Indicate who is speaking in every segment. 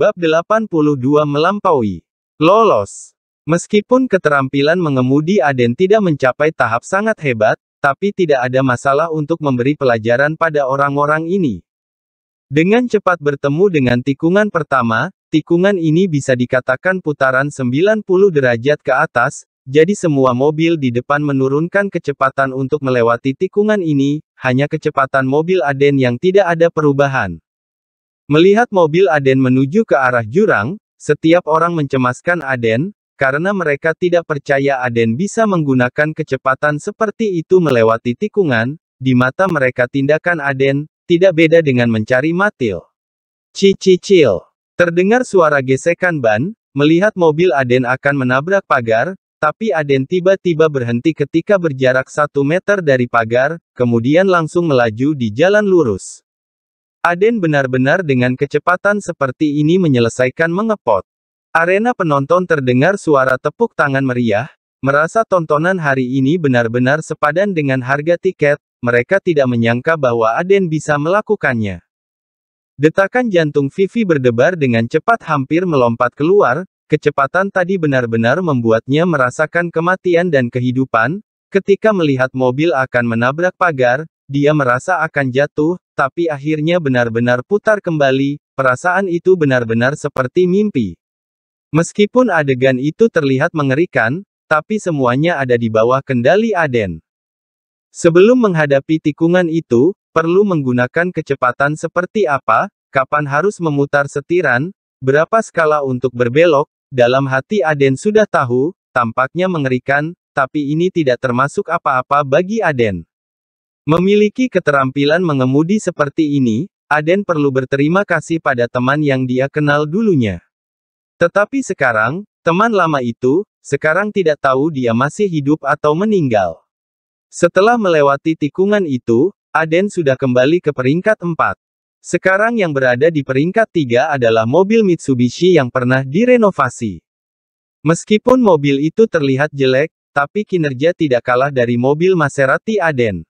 Speaker 1: Bab 82 Melampaui. Lolos. Meskipun keterampilan mengemudi Aden tidak mencapai tahap sangat hebat, tapi tidak ada masalah untuk memberi pelajaran pada orang-orang ini. Dengan cepat bertemu dengan tikungan pertama, tikungan ini bisa dikatakan putaran 90 derajat ke atas, jadi semua mobil di depan menurunkan kecepatan untuk melewati tikungan ini, hanya kecepatan mobil Aden yang tidak ada perubahan. Melihat mobil Aden menuju ke arah jurang, setiap orang mencemaskan Aden, karena mereka tidak percaya Aden bisa menggunakan kecepatan seperti itu melewati tikungan, di mata mereka tindakan Aden, tidak beda dengan mencari matil. Cicicil. Terdengar suara gesekan ban, melihat mobil Aden akan menabrak pagar, tapi Aden tiba-tiba berhenti ketika berjarak satu meter dari pagar, kemudian langsung melaju di jalan lurus. Aden benar-benar dengan kecepatan seperti ini menyelesaikan mengepot. Arena penonton terdengar suara tepuk tangan meriah, merasa tontonan hari ini benar-benar sepadan dengan harga tiket, mereka tidak menyangka bahwa Aden bisa melakukannya. Detakan jantung Vivi berdebar dengan cepat hampir melompat keluar, kecepatan tadi benar-benar membuatnya merasakan kematian dan kehidupan, ketika melihat mobil akan menabrak pagar, dia merasa akan jatuh, tapi akhirnya benar-benar putar kembali, perasaan itu benar-benar seperti mimpi. Meskipun adegan itu terlihat mengerikan, tapi semuanya ada di bawah kendali Aden. Sebelum menghadapi tikungan itu, perlu menggunakan kecepatan seperti apa, kapan harus memutar setiran, berapa skala untuk berbelok, dalam hati Aden sudah tahu, tampaknya mengerikan, tapi ini tidak termasuk apa-apa bagi Aden. Memiliki keterampilan mengemudi seperti ini, Aden perlu berterima kasih pada teman yang dia kenal dulunya. Tetapi sekarang, teman lama itu, sekarang tidak tahu dia masih hidup atau meninggal. Setelah melewati tikungan itu, Aden sudah kembali ke peringkat 4. Sekarang yang berada di peringkat 3 adalah mobil Mitsubishi yang pernah direnovasi. Meskipun mobil itu terlihat jelek, tapi kinerja tidak kalah dari mobil Maserati Aden.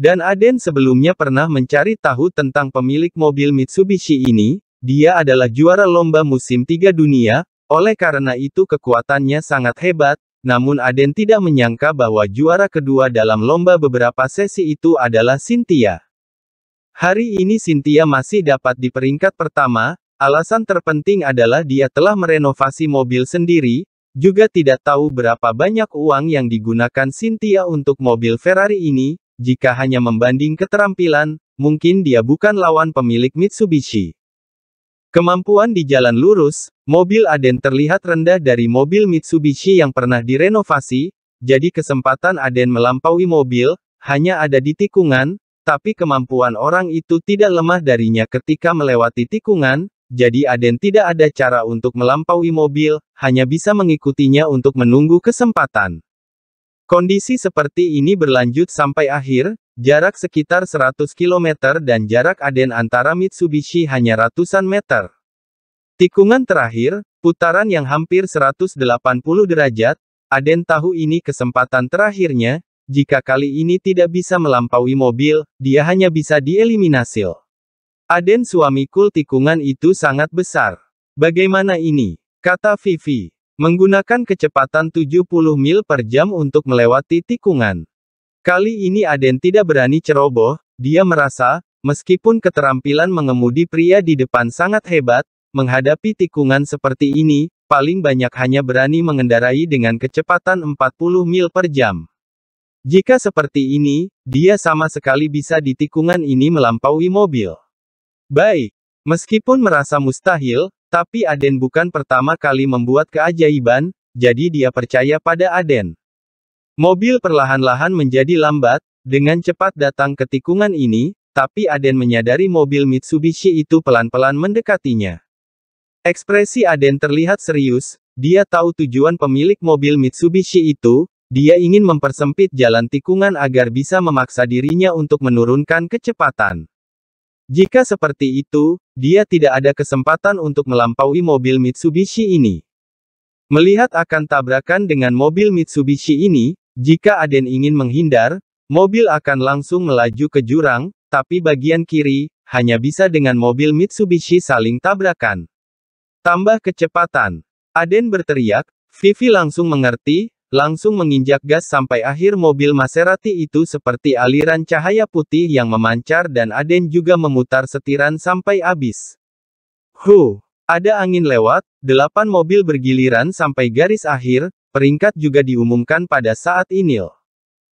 Speaker 1: Dan Aden sebelumnya pernah mencari tahu tentang pemilik mobil Mitsubishi ini, dia adalah juara lomba musim tiga dunia, oleh karena itu kekuatannya sangat hebat, namun Aden tidak menyangka bahwa juara kedua dalam lomba beberapa sesi itu adalah Cynthia. Hari ini Cynthia masih dapat di peringkat pertama, alasan terpenting adalah dia telah merenovasi mobil sendiri, juga tidak tahu berapa banyak uang yang digunakan Cynthia untuk mobil Ferrari ini, jika hanya membanding keterampilan, mungkin dia bukan lawan pemilik Mitsubishi. Kemampuan di jalan lurus, mobil Aden terlihat rendah dari mobil Mitsubishi yang pernah direnovasi, jadi kesempatan Aden melampaui mobil, hanya ada di tikungan, tapi kemampuan orang itu tidak lemah darinya ketika melewati tikungan, jadi Aden tidak ada cara untuk melampaui mobil, hanya bisa mengikutinya untuk menunggu kesempatan. Kondisi seperti ini berlanjut sampai akhir, jarak sekitar 100 km dan jarak Aden antara Mitsubishi hanya ratusan meter. Tikungan terakhir, putaran yang hampir 180 derajat, Aden tahu ini kesempatan terakhirnya, jika kali ini tidak bisa melampaui mobil, dia hanya bisa dieliminasi. Aden suamikul tikungan itu sangat besar. Bagaimana ini? Kata Vivi. Menggunakan kecepatan 70 mil per jam untuk melewati tikungan. Kali ini Aden tidak berani ceroboh, dia merasa, meskipun keterampilan mengemudi pria di depan sangat hebat, menghadapi tikungan seperti ini, paling banyak hanya berani mengendarai dengan kecepatan 40 mil per jam. Jika seperti ini, dia sama sekali bisa di tikungan ini melampaui mobil. Baik, meskipun merasa mustahil, tapi Aden bukan pertama kali membuat keajaiban, jadi dia percaya pada Aden. Mobil perlahan-lahan menjadi lambat, dengan cepat datang ke tikungan ini, tapi Aden menyadari mobil Mitsubishi itu pelan-pelan mendekatinya. Ekspresi Aden terlihat serius, dia tahu tujuan pemilik mobil Mitsubishi itu, dia ingin mempersempit jalan tikungan agar bisa memaksa dirinya untuk menurunkan kecepatan. Jika seperti itu, dia tidak ada kesempatan untuk melampaui mobil Mitsubishi ini. Melihat akan tabrakan dengan mobil Mitsubishi ini, jika Aden ingin menghindar, mobil akan langsung melaju ke jurang, tapi bagian kiri, hanya bisa dengan mobil Mitsubishi saling tabrakan. Tambah kecepatan. Aden berteriak, Vivi langsung mengerti, Langsung menginjak gas sampai akhir mobil Maserati itu seperti aliran cahaya putih yang memancar dan Aden juga memutar setiran sampai habis. Hu, ada angin lewat, delapan mobil bergiliran sampai garis akhir, peringkat juga diumumkan pada saat ini.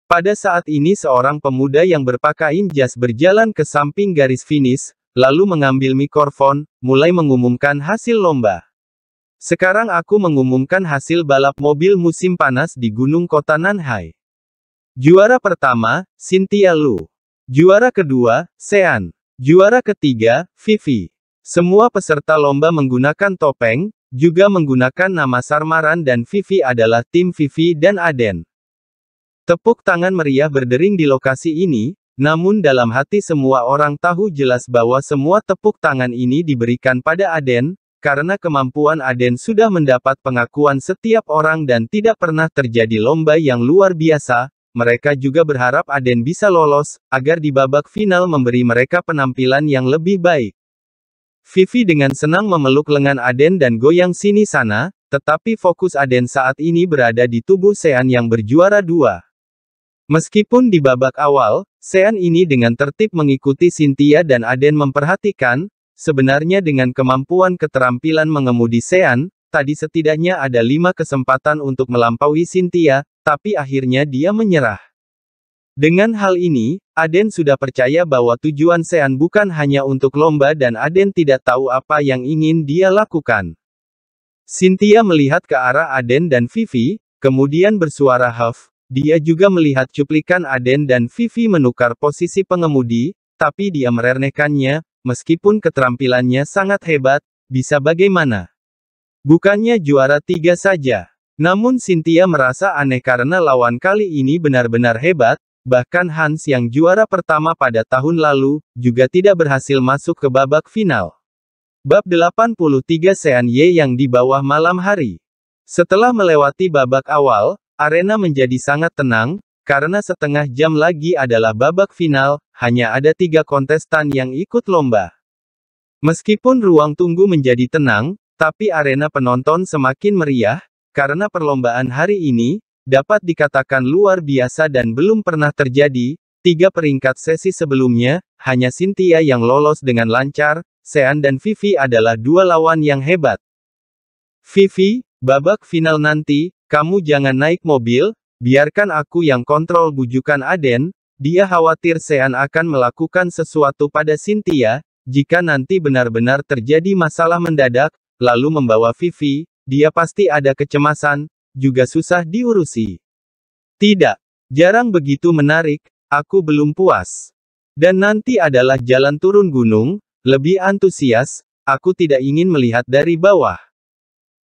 Speaker 1: Pada saat ini seorang pemuda yang berpakaian jas berjalan ke samping garis finish, lalu mengambil mikrofon, mulai mengumumkan hasil lomba. Sekarang aku mengumumkan hasil balap mobil musim panas di Gunung Kota Nanhai. Juara pertama, Cynthia Lu. Juara kedua, Sean. Juara ketiga, Vivi. Semua peserta lomba menggunakan topeng, juga menggunakan nama Sarmaran dan Vivi adalah tim Vivi dan Aden. Tepuk tangan meriah berdering di lokasi ini, namun dalam hati semua orang tahu jelas bahwa semua tepuk tangan ini diberikan pada Aden, karena kemampuan Aden sudah mendapat pengakuan setiap orang dan tidak pernah terjadi lomba yang luar biasa, mereka juga berharap Aden bisa lolos, agar di babak final memberi mereka penampilan yang lebih baik. Vivi dengan senang memeluk lengan Aden dan goyang sini-sana, tetapi fokus Aden saat ini berada di tubuh Sean yang berjuara dua. Meskipun di babak awal, Sean ini dengan tertib mengikuti Cynthia dan Aden memperhatikan, Sebenarnya dengan kemampuan keterampilan mengemudi Sean, tadi setidaknya ada lima kesempatan untuk melampaui Cynthia, tapi akhirnya dia menyerah. Dengan hal ini, Aden sudah percaya bahwa tujuan Sean bukan hanya untuk lomba dan Aden tidak tahu apa yang ingin dia lakukan. Cynthia melihat ke arah Aden dan Vivi, kemudian bersuara huff, dia juga melihat cuplikan Aden dan Vivi menukar posisi pengemudi, tapi dia meremehkannya, meskipun keterampilannya sangat hebat, bisa bagaimana? Bukannya juara tiga saja. Namun Cynthia merasa aneh karena lawan kali ini benar-benar hebat, bahkan Hans yang juara pertama pada tahun lalu, juga tidak berhasil masuk ke babak final. Bab 83 Sean Ye yang di bawah malam hari. Setelah melewati babak awal, arena menjadi sangat tenang, karena setengah jam lagi adalah babak final, hanya ada tiga kontestan yang ikut lomba. Meskipun ruang tunggu menjadi tenang, tapi arena penonton semakin meriah, karena perlombaan hari ini, dapat dikatakan luar biasa dan belum pernah terjadi, tiga peringkat sesi sebelumnya, hanya Cynthia yang lolos dengan lancar, Sean dan Vivi adalah dua lawan yang hebat. Vivi, babak final nanti, kamu jangan naik mobil, Biarkan aku yang kontrol bujukan Aden, dia khawatir Sean akan melakukan sesuatu pada Cynthia, jika nanti benar-benar terjadi masalah mendadak, lalu membawa Vivi, dia pasti ada kecemasan, juga susah diurusi. Tidak, jarang begitu menarik, aku belum puas. Dan nanti adalah jalan turun gunung, lebih antusias, aku tidak ingin melihat dari bawah.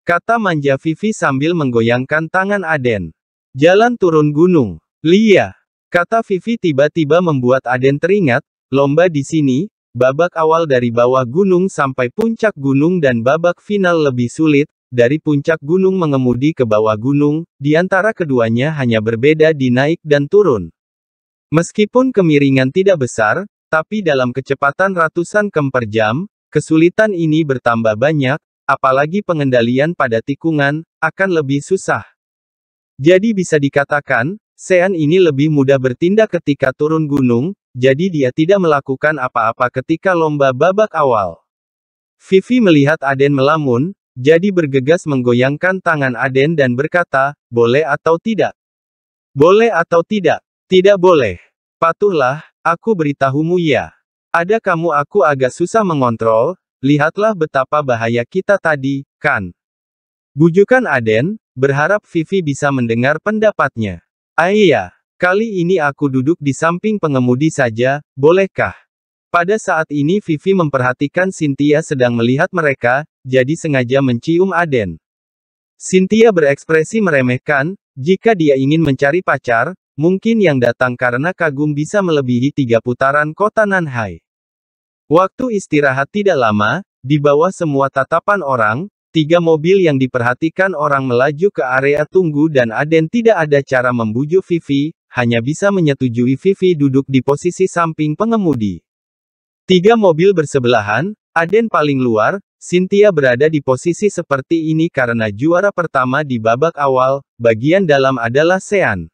Speaker 1: Kata manja Vivi sambil menggoyangkan tangan Aden. Jalan turun gunung. Lia. Kata Vivi tiba-tiba membuat Aden teringat, lomba di sini, babak awal dari bawah gunung sampai puncak gunung dan babak final lebih sulit, dari puncak gunung mengemudi ke bawah gunung, di antara keduanya hanya berbeda di naik dan turun. Meskipun kemiringan tidak besar, tapi dalam kecepatan ratusan km per jam, kesulitan ini bertambah banyak, apalagi pengendalian pada tikungan, akan lebih susah. Jadi bisa dikatakan, Sean ini lebih mudah bertindak ketika turun gunung, jadi dia tidak melakukan apa-apa ketika lomba babak awal. Vivi melihat Aden melamun, jadi bergegas menggoyangkan tangan Aden dan berkata, boleh atau tidak? Boleh atau tidak? Tidak boleh. Patuhlah, aku beritahumu ya. Ada kamu aku agak susah mengontrol, lihatlah betapa bahaya kita tadi, kan? Bujukan Aden, Berharap Vivi bisa mendengar pendapatnya. Ayah, kali ini aku duduk di samping pengemudi saja, bolehkah? Pada saat ini Vivi memperhatikan Cynthia sedang melihat mereka, jadi sengaja mencium Aden. Cynthia berekspresi meremehkan, jika dia ingin mencari pacar, mungkin yang datang karena kagum bisa melebihi tiga putaran kota Nanhai. Waktu istirahat tidak lama, di bawah semua tatapan orang, Tiga mobil yang diperhatikan orang melaju ke area tunggu dan Aden tidak ada cara membujuk Vivi, hanya bisa menyetujui Vivi duduk di posisi samping pengemudi. Tiga mobil bersebelahan, Aden paling luar, Cynthia berada di posisi seperti ini karena juara pertama di babak awal, bagian dalam adalah Sean.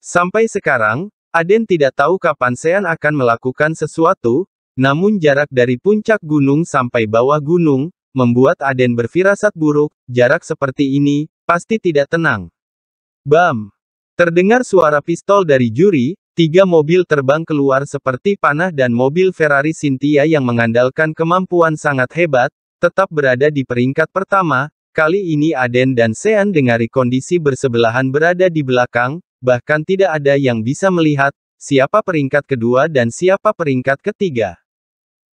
Speaker 1: Sampai sekarang, Aden tidak tahu kapan Sean akan melakukan sesuatu, namun jarak dari puncak gunung sampai bawah gunung, membuat Aden berfirasat buruk, jarak seperti ini, pasti tidak tenang. Bam! Terdengar suara pistol dari juri, tiga mobil terbang keluar seperti panah dan mobil Ferrari Cynthia yang mengandalkan kemampuan sangat hebat, tetap berada di peringkat pertama, kali ini Aden dan Sean dengari kondisi bersebelahan berada di belakang, bahkan tidak ada yang bisa melihat, siapa peringkat kedua dan siapa peringkat ketiga.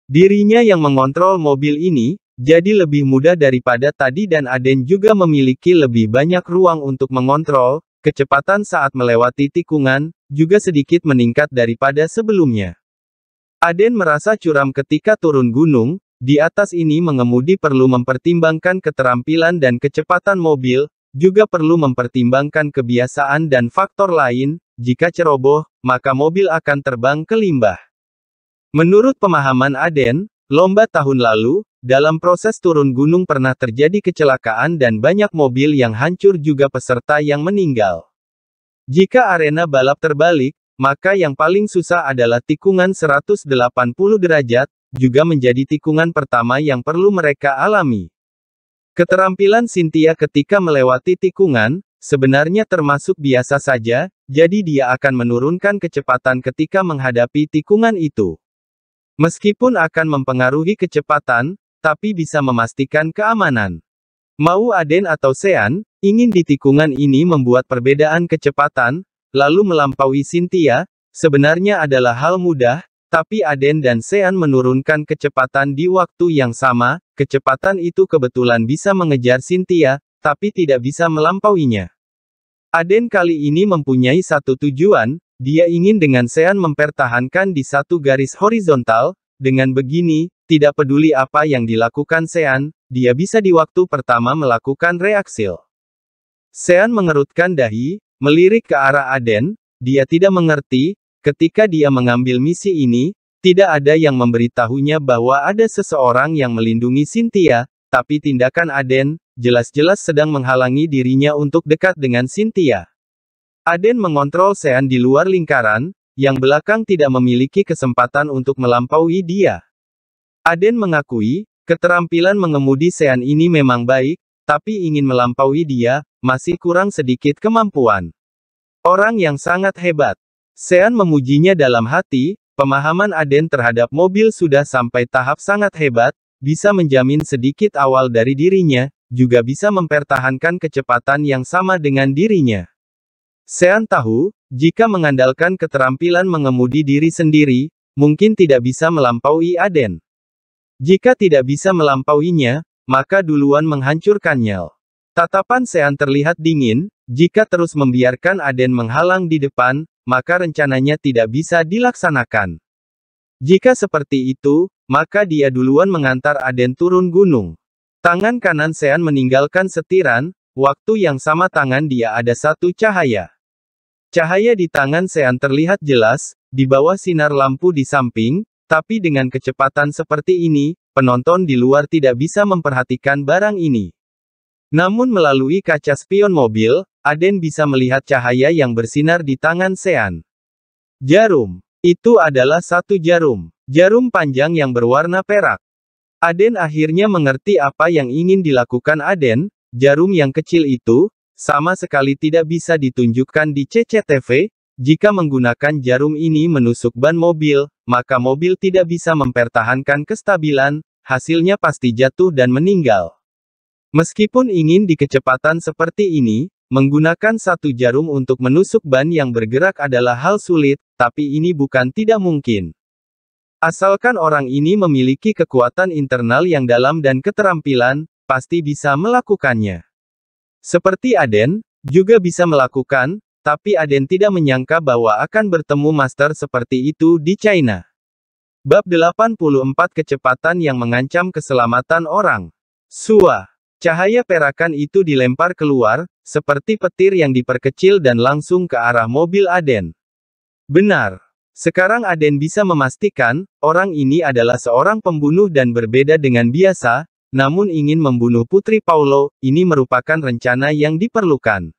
Speaker 1: Dirinya yang mengontrol mobil ini, jadi lebih mudah daripada tadi dan Aden juga memiliki lebih banyak ruang untuk mengontrol, kecepatan saat melewati tikungan, juga sedikit meningkat daripada sebelumnya. Aden merasa curam ketika turun gunung, di atas ini mengemudi perlu mempertimbangkan keterampilan dan kecepatan mobil, juga perlu mempertimbangkan kebiasaan dan faktor lain, jika ceroboh, maka mobil akan terbang ke limbah. Menurut pemahaman Aden, lomba tahun lalu, dalam proses turun gunung pernah terjadi kecelakaan dan banyak mobil yang hancur juga peserta yang meninggal. Jika arena balap terbalik, maka yang paling susah adalah tikungan 180 derajat, juga menjadi tikungan pertama yang perlu mereka alami. Keterampilan Cynthia ketika melewati tikungan, sebenarnya termasuk biasa saja, jadi dia akan menurunkan kecepatan ketika menghadapi tikungan itu. Meskipun akan mempengaruhi kecepatan, tapi bisa memastikan keamanan. Mau Aden atau Sean, ingin di tikungan ini membuat perbedaan kecepatan, lalu melampaui Cynthia, sebenarnya adalah hal mudah, tapi Aden dan Sean menurunkan kecepatan di waktu yang sama, kecepatan itu kebetulan bisa mengejar Cynthia, tapi tidak bisa melampauinya. Aden kali ini mempunyai satu tujuan, dia ingin dengan Sean mempertahankan di satu garis horizontal, dengan begini, tidak peduli apa yang dilakukan Sean, dia bisa di waktu pertama melakukan reaksil. Sean mengerutkan dahi, melirik ke arah Aden, dia tidak mengerti, ketika dia mengambil misi ini, tidak ada yang memberitahunya bahwa ada seseorang yang melindungi Cynthia, tapi tindakan Aden, jelas-jelas sedang menghalangi dirinya untuk dekat dengan Cynthia. Aden mengontrol Sean di luar lingkaran, yang belakang tidak memiliki kesempatan untuk melampaui dia. Aden mengakui, keterampilan mengemudi Sean ini memang baik, tapi ingin melampaui dia, masih kurang sedikit kemampuan. Orang yang sangat hebat. Sean memujinya dalam hati, pemahaman Aden terhadap mobil sudah sampai tahap sangat hebat, bisa menjamin sedikit awal dari dirinya, juga bisa mempertahankan kecepatan yang sama dengan dirinya. Sean tahu, jika mengandalkan keterampilan mengemudi diri sendiri, mungkin tidak bisa melampaui Aden. Jika tidak bisa melampauinya, maka duluan menghancurkannya. Tatapan Sean terlihat dingin, jika terus membiarkan Aden menghalang di depan, maka rencananya tidak bisa dilaksanakan. Jika seperti itu, maka dia duluan mengantar Aden turun gunung. Tangan kanan Sean meninggalkan setiran, waktu yang sama tangan dia ada satu cahaya. Cahaya di tangan Sean terlihat jelas, di bawah sinar lampu di samping, tapi dengan kecepatan seperti ini, penonton di luar tidak bisa memperhatikan barang ini. Namun melalui kaca spion mobil, Aden bisa melihat cahaya yang bersinar di tangan Sean. Jarum. Itu adalah satu jarum. Jarum panjang yang berwarna perak. Aden akhirnya mengerti apa yang ingin dilakukan Aden, jarum yang kecil itu, sama sekali tidak bisa ditunjukkan di CCTV, jika menggunakan jarum ini menusuk ban mobil, maka mobil tidak bisa mempertahankan kestabilan, hasilnya pasti jatuh dan meninggal. Meskipun ingin di kecepatan seperti ini, menggunakan satu jarum untuk menusuk ban yang bergerak adalah hal sulit, tapi ini bukan tidak mungkin. Asalkan orang ini memiliki kekuatan internal yang dalam dan keterampilan, pasti bisa melakukannya. Seperti Aden, juga bisa melakukan, tapi Aden tidak menyangka bahwa akan bertemu master seperti itu di China. Bab 84 Kecepatan yang mengancam keselamatan orang. Sua. Cahaya perakan itu dilempar keluar, seperti petir yang diperkecil dan langsung ke arah mobil Aden. Benar. Sekarang Aden bisa memastikan, orang ini adalah seorang pembunuh dan berbeda dengan biasa, namun ingin membunuh Putri Paulo, ini merupakan rencana yang diperlukan.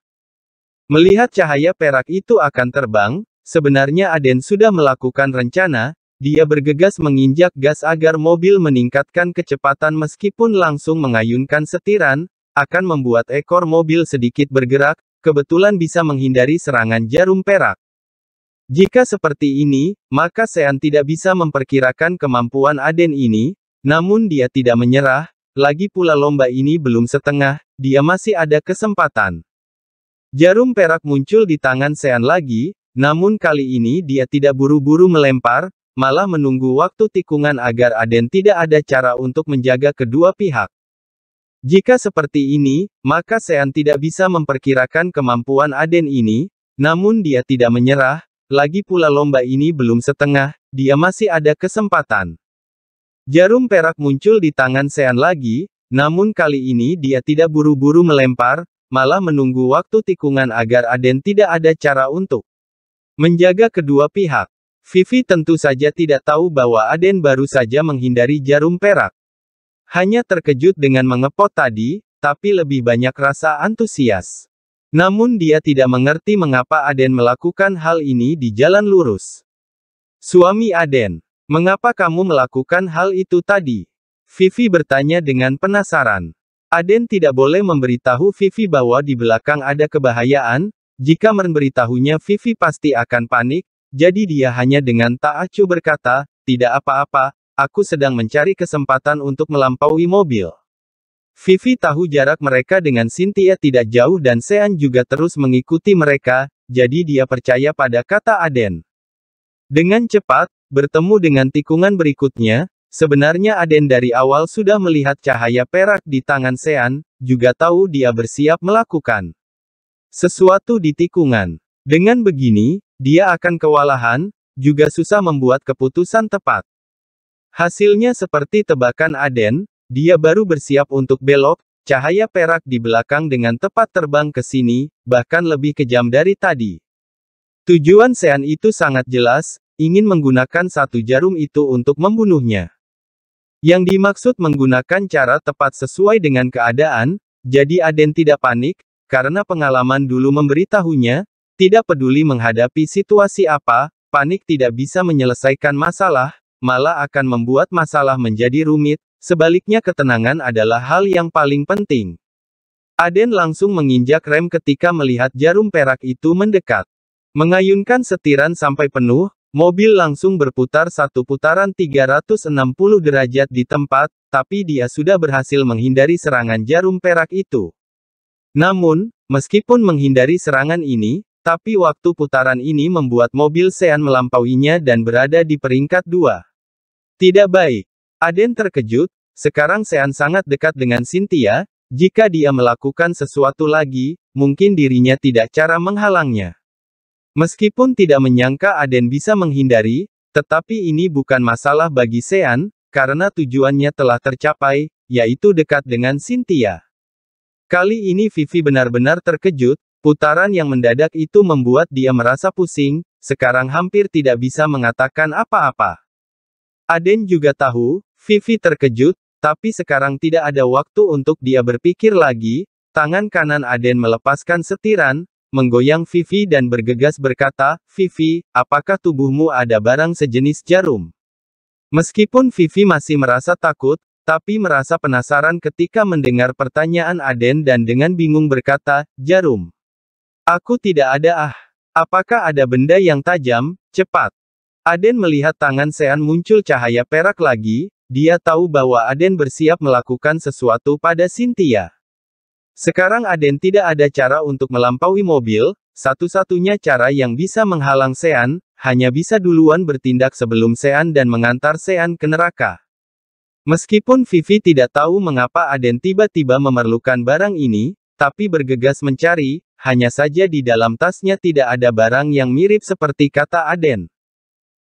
Speaker 1: Melihat cahaya perak itu akan terbang, sebenarnya Aden sudah melakukan rencana, dia bergegas menginjak gas agar mobil meningkatkan kecepatan meskipun langsung mengayunkan setiran, akan membuat ekor mobil sedikit bergerak, kebetulan bisa menghindari serangan jarum perak. Jika seperti ini, maka Sean tidak bisa memperkirakan kemampuan Aden ini, namun dia tidak menyerah, lagi pula lomba ini belum setengah, dia masih ada kesempatan. Jarum perak muncul di tangan Sean lagi, namun kali ini dia tidak buru-buru melempar, malah menunggu waktu tikungan agar Aden tidak ada cara untuk menjaga kedua pihak. Jika seperti ini, maka Sean tidak bisa memperkirakan kemampuan Aden ini, namun dia tidak menyerah, lagi pula lomba ini belum setengah, dia masih ada kesempatan. Jarum perak muncul di tangan Sean lagi, namun kali ini dia tidak buru-buru melempar, malah menunggu waktu tikungan agar Aden tidak ada cara untuk menjaga kedua pihak. Vivi tentu saja tidak tahu bahwa Aden baru saja menghindari jarum perak. Hanya terkejut dengan mengepot tadi, tapi lebih banyak rasa antusias. Namun dia tidak mengerti mengapa Aden melakukan hal ini di jalan lurus. Suami Aden, mengapa kamu melakukan hal itu tadi? Vivi bertanya dengan penasaran. Aden tidak boleh memberitahu Vivi bahwa di belakang ada kebahayaan, jika memberitahunya Vivi pasti akan panik, jadi dia hanya dengan tak acuh berkata, tidak apa-apa, aku sedang mencari kesempatan untuk melampaui mobil. Vivi tahu jarak mereka dengan Cynthia tidak jauh dan Sean juga terus mengikuti mereka, jadi dia percaya pada kata Aden. Dengan cepat, bertemu dengan tikungan berikutnya, Sebenarnya Aden dari awal sudah melihat cahaya perak di tangan Sean, juga tahu dia bersiap melakukan sesuatu di tikungan. Dengan begini, dia akan kewalahan, juga susah membuat keputusan tepat. Hasilnya seperti tebakan Aden, dia baru bersiap untuk belok, cahaya perak di belakang dengan tepat terbang ke sini, bahkan lebih kejam dari tadi. Tujuan Sean itu sangat jelas, ingin menggunakan satu jarum itu untuk membunuhnya. Yang dimaksud menggunakan cara tepat sesuai dengan keadaan, jadi Aden tidak panik, karena pengalaman dulu memberitahunya, tidak peduli menghadapi situasi apa, panik tidak bisa menyelesaikan masalah, malah akan membuat masalah menjadi rumit, sebaliknya ketenangan adalah hal yang paling penting. Aden langsung menginjak rem ketika melihat jarum perak itu mendekat. Mengayunkan setiran sampai penuh, Mobil langsung berputar satu putaran 360 derajat di tempat, tapi dia sudah berhasil menghindari serangan jarum perak itu. Namun, meskipun menghindari serangan ini, tapi waktu putaran ini membuat mobil Sean melampauinya dan berada di peringkat dua. Tidak baik. Aden terkejut, sekarang Sean sangat dekat dengan Cynthia, jika dia melakukan sesuatu lagi, mungkin dirinya tidak cara menghalangnya. Meskipun tidak menyangka Aden bisa menghindari, tetapi ini bukan masalah bagi Sean, karena tujuannya telah tercapai, yaitu dekat dengan Cynthia. Kali ini Vivi benar-benar terkejut, putaran yang mendadak itu membuat dia merasa pusing, sekarang hampir tidak bisa mengatakan apa-apa. Aden juga tahu, Vivi terkejut, tapi sekarang tidak ada waktu untuk dia berpikir lagi, tangan kanan Aden melepaskan setiran, menggoyang Vivi dan bergegas berkata, Vivi, apakah tubuhmu ada barang sejenis jarum? Meskipun Vivi masih merasa takut, tapi merasa penasaran ketika mendengar pertanyaan Aden dan dengan bingung berkata, jarum. Aku tidak ada ah. Apakah ada benda yang tajam, cepat? Aden melihat tangan Sean muncul cahaya perak lagi, dia tahu bahwa Aden bersiap melakukan sesuatu pada Cynthia. Sekarang Aden tidak ada cara untuk melampaui mobil, satu-satunya cara yang bisa menghalang Sean, hanya bisa duluan bertindak sebelum Sean dan mengantar Sean ke neraka. Meskipun Vivi tidak tahu mengapa Aden tiba-tiba memerlukan barang ini, tapi bergegas mencari, hanya saja di dalam tasnya tidak ada barang yang mirip seperti kata Aden.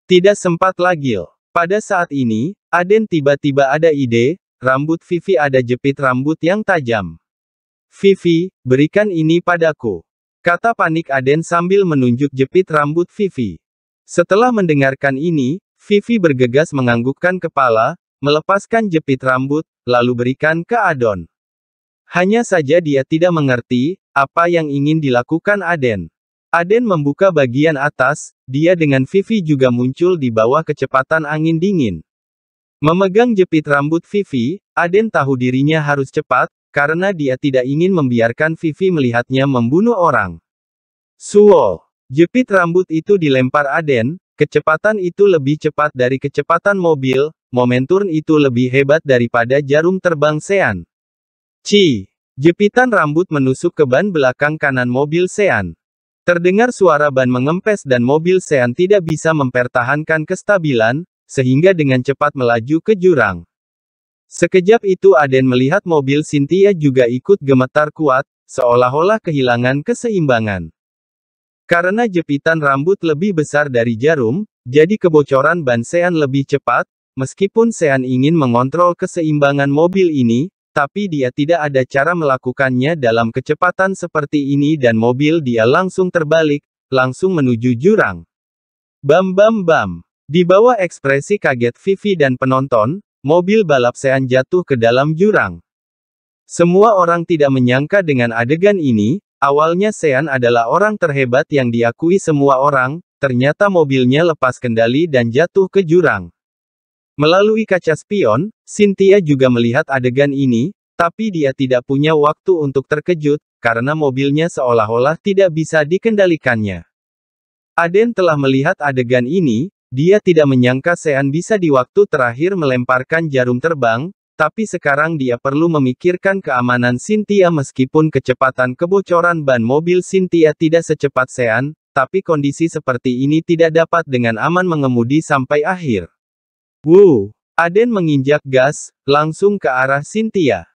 Speaker 1: Tidak sempat lagi. Pada saat ini, Aden tiba-tiba ada ide, rambut Vivi ada jepit rambut yang tajam. Vivi, berikan ini padaku. Kata panik Aden sambil menunjuk jepit rambut Vivi. Setelah mendengarkan ini, Vivi bergegas menganggukkan kepala, melepaskan jepit rambut, lalu berikan ke Adon. Hanya saja dia tidak mengerti, apa yang ingin dilakukan Aden. Aden membuka bagian atas, dia dengan Vivi juga muncul di bawah kecepatan angin dingin. Memegang jepit rambut Vivi, Aden tahu dirinya harus cepat, karena dia tidak ingin membiarkan Vivi melihatnya membunuh orang. Suo! Jepit rambut itu dilempar Aden, kecepatan itu lebih cepat dari kecepatan mobil, momentum itu lebih hebat daripada jarum terbang Sean. Ci! Jepitan rambut menusuk ke ban belakang kanan mobil Sean. Terdengar suara ban mengempes dan mobil Sean tidak bisa mempertahankan kestabilan, sehingga dengan cepat melaju ke jurang. Sekejap itu Aden melihat mobil Cynthia juga ikut gemetar kuat, seolah-olah kehilangan keseimbangan. Karena jepitan rambut lebih besar dari jarum, jadi kebocoran ban Sean lebih cepat, meskipun Sean ingin mengontrol keseimbangan mobil ini, tapi dia tidak ada cara melakukannya dalam kecepatan seperti ini dan mobil dia langsung terbalik, langsung menuju jurang. Bam bam bam. Di bawah ekspresi kaget Vivi dan penonton, Mobil balap Sean jatuh ke dalam jurang. Semua orang tidak menyangka dengan adegan ini, awalnya Sean adalah orang terhebat yang diakui semua orang, ternyata mobilnya lepas kendali dan jatuh ke jurang. Melalui kaca spion, Cynthia juga melihat adegan ini, tapi dia tidak punya waktu untuk terkejut, karena mobilnya seolah-olah tidak bisa dikendalikannya. Aden telah melihat adegan ini, dia tidak menyangka Sean bisa di waktu terakhir melemparkan jarum terbang, tapi sekarang dia perlu memikirkan keamanan Cynthia meskipun kecepatan kebocoran ban mobil Cynthia tidak secepat Sean, tapi kondisi seperti ini tidak dapat dengan aman mengemudi sampai akhir. Wuh, Aden menginjak gas, langsung ke arah Cynthia.